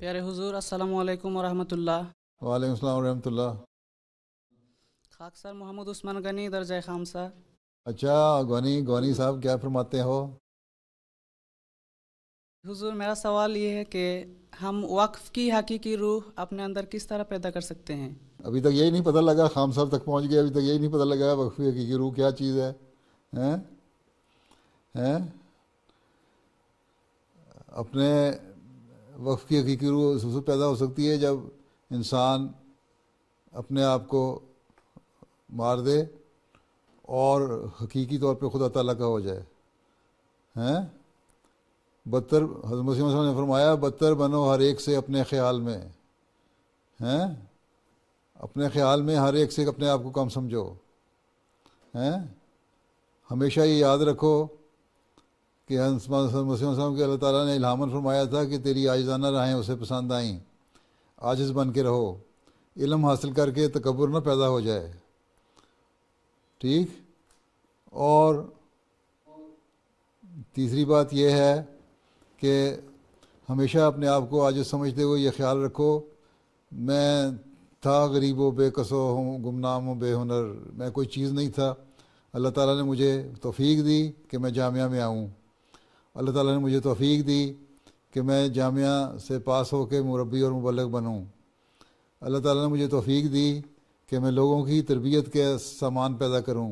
प्यारे हुजूर अस्सलाम वालेकुम व वरहमतुल्लाह वालेकुम अस्सलाम वरहमतुल्लाह खाक सर मोहम्मद उस्मान गनी दर्जा खामसा अच्छा गनी गनी साहब क्या फरमाते हो हुजूर मेरा सवाल ये है कि हम वक्फ की हकीकी रूह अपने अंदर किस तरह पैदा कर सकते हैं अभी तक यही नहीं पता लगा खाम साहब तक पहुंच गए अभी तक यही नहीं पता लगा वक्फ की हकीकी रूह क्या चीज़ है हैं हैं अपने वक्त की हकीकी रूह उस वक्त पैदा हो सकती है जब इंसान अपने आप को मार दे और हकीकी तौर पर खुदा ताला का हो जाए हैं बदतर हजमत ने फरमाया बदतर बनो हर एक से अपने ख्याल में हैं अपने ख्याल में हर एक से अपने आप को कम समझो हैं हमेशा ये याद रखो कि मसीम के अल्लाह ताला ने इलामन फरमाया था कि तेरी आजाना राहें उसे पसंद आई आजिज़ बन के रहो इलम हासिल करके तकबर ना पैदा हो जाए ठीक और तीसरी बात यह है कि हमेशा अपने आप को आज समझते हुए यह ख्याल रखो मैं था गरीब हो बेकसो हूँ गुमनाम हूँ बेहुनर मैं कोई चीज़ नहीं था अल्लाह ताला ने मुझे तोफ़ी दी कि मैं जामिया में आऊँ अल्लाह ताला ने मुझे तोफ़ीक दी कि मैं जामिया से पास होकर मुरबी और मुबलक बनूँ अल्लाह ताला ने मुझे तोफ़ीक दी कि मैं लोगों की तरबियत के सामान पैदा करूँ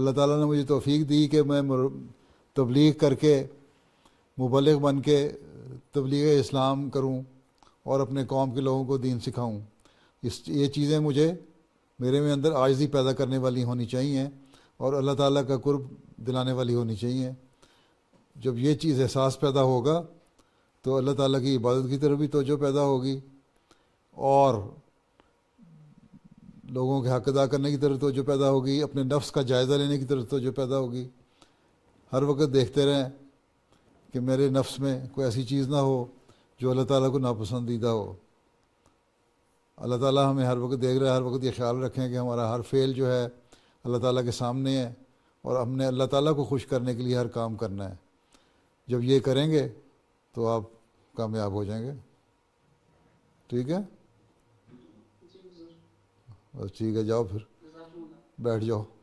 अल्लाह ताला ने मुझे तोफ़ीक दी कि मैं तबलीग करके मुबलक बन के तबलीग इस्लाम करूँ और अपने कौम के लोगों को दीन सिखाऊँ इस ये चीज़ें मुझे मेरे में अंदर आजजी पैदा करने वाली होनी चाहिए और अल्लाह ताला का कुर्ब दिलाने वाली होनी चाहिए जब ये चीज़ एहसास पैदा होगा तो अल्लाह ताला की इबादत की तरफ भी तोजो पैदा होगी और लोगों के हक अदा करने की तरफ तोजो पैदा होगी अपने नफ्स का जायज़ा लेने की तरफ तोजो पैदा होगी हर वक्त देखते रहें कि मेरे नफ्स में कोई ऐसी चीज़ ना हो जो अल्लाह ताला को नापसंदीदा हो अल्लाह ताला हमें हर वक्त देख रहा है हर वक्त ये ख्याल रखें कि हमारा हर फेल जो है अल्लाह ताला के सामने है और हमने अल्लाह ताला को खुश करने के लिए हर काम करना है जब ये करेंगे तो आप कामयाब हो जाएंगे ठीक है बस ठीक है जाओ फिर बैठ जाओ